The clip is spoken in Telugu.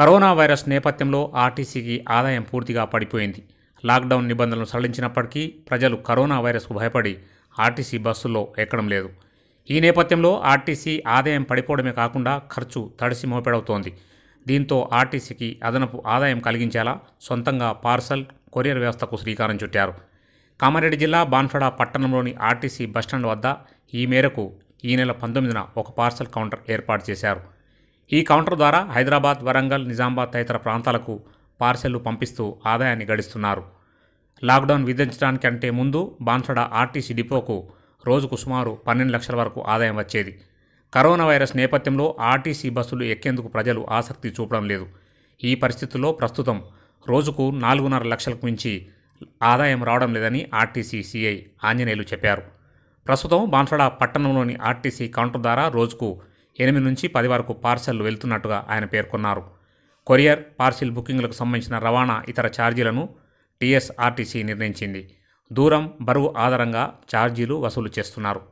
కరోనా వైరస్ నేపథ్యంలో ఆర్టీసీకి ఆదాయం పూర్తిగా పడిపోయింది లాక్డౌన్ నిబంధనలు సడలించినప్పటికీ ప్రజలు కరోనా వైరస్కు భయపడి ఆర్టీసీ బస్సుల్లో ఎక్కడం లేదు ఈ నేపథ్యంలో ఆర్టీసీ ఆదాయం పడిపోవడమే కాకుండా ఖర్చు తడిసి మోపెడవుతోంది దీంతో ఆర్టీసీకి అదనపు ఆదాయం కలిగించేలా సొంతంగా పార్సల్ కొరియర్ వ్యవస్థకు శ్రీకారం చుట్టారు కామారెడ్డి జిల్లా బాన్ఫడ పట్టణంలోని ఆర్టీసీ బస్టాండ్ వద్ద ఈ మేరకు ఈ నెల పంతొమ్మిదిన ఒక పార్సల్ కౌంటర్ ఏర్పాటు చేశారు ఈ కౌంటర్ ద్వారా హైదరాబాద్ వరంగల్ నిజామాబాద్ తదితర ప్రాంతాలకు పార్సెల్లు పంపిస్తూ ఆదాయాన్ని గడిస్తున్నారు లాక్డౌన్ విధించడానికంటే ముందు బాన్సడ ఆర్టీసీ డిపోకు రోజుకు సుమారు పన్నెండు లక్షల వరకు ఆదాయం వచ్చేది కరోనా వైరస్ నేపథ్యంలో ఆర్టీసీ బస్సులు ఎక్కేందుకు ప్రజలు ఆసక్తి చూపడం లేదు ఈ పరిస్థితుల్లో ప్రస్తుతం రోజుకు నాలుగున్నర లక్షలకు మించి ఆదాయం రావడం లేదని ఆర్టీసీ సీఐ ఆంజనేయులు చెప్పారు ప్రస్తుతం బాన్సడ పట్టణంలోని ఆర్టీసీ కౌంటర్ ద్వారా రోజుకు ఎనిమిది నుంచి పది వరకు పార్సల్ వెళ్తున్నట్టుగా ఆయన పేర్కొన్నారు కొరియర్ పార్సిల్ బుకింగ్లకు సంబంధించిన రవాణా ఇతర ఛార్జీలను టీఎస్ఆర్టీసీ నిర్ణయించింది దూరం బరువు ఆధారంగా ఛార్జీలు వసూలు చేస్తున్నారు